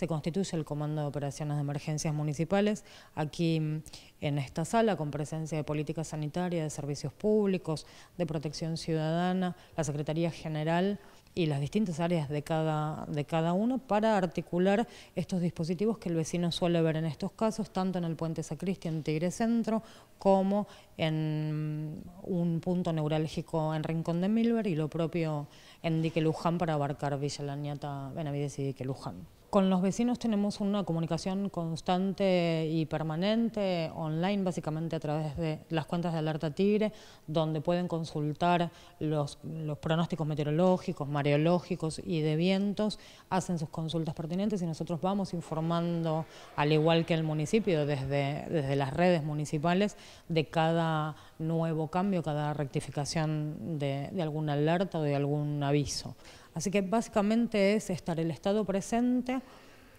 se constituye el Comando de Operaciones de Emergencias Municipales, aquí en esta sala, con presencia de política sanitaria, de servicios públicos, de protección ciudadana, la Secretaría General y las distintas áreas de cada, de cada uno para articular estos dispositivos que el vecino suele ver en estos casos, tanto en el puente Sacristi en Tigre Centro como en un punto neurálgico en Rincón de Milver y lo propio en Dique Luján para abarcar Villa Lañata, Benavides y Dique Luján. Con los vecinos tenemos una comunicación constante y permanente, online, básicamente a través de las cuentas de Alerta Tigre, donde pueden consultar los, pronósticos meteorológicos, mareológicos y de vientos, hacen sus consultas pertinentes y nosotros vamos informando, al igual que el municipio, desde, desde las redes municipales, de cada nuevo cambio, cada rectificación de, alguna alerta o de algún aviso. Así que básicamente es estar el Estado presente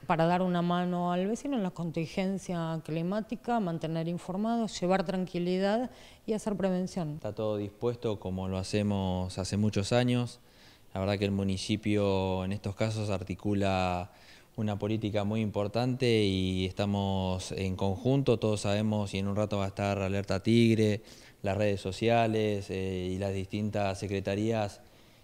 para dar una mano al vecino en la contingencia climática, mantener informados, llevar tranquilidad y hacer prevención. Está todo dispuesto como lo hacemos hace muchos años. La verdad que el municipio en estos casos articula una política muy importante y estamos en conjunto, todos sabemos y en un rato va a estar Alerta Tigre, las redes sociales eh, y las distintas secretarías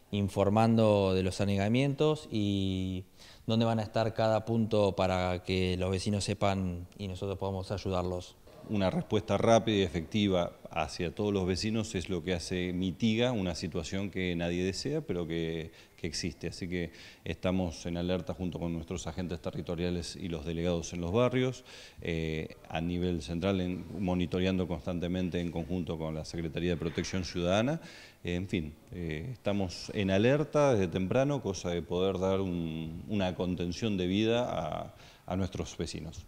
informando de los anegamientos y dónde van a estar cada punto para que los vecinos sepan y nosotros podamos ayudarlos una respuesta rápida y efectiva hacia todos los vecinos es lo que hace, mitiga una situación que nadie desea, pero que, existe. Así que estamos en alerta junto con nuestros agentes territoriales y los delegados en los barrios, eh, a nivel central en, monitoreando constantemente en conjunto con la Secretaría de Protección Ciudadana. en fin, eh, estamos en alerta desde temprano, cosa de poder dar una contención de vida a nuestros vecinos.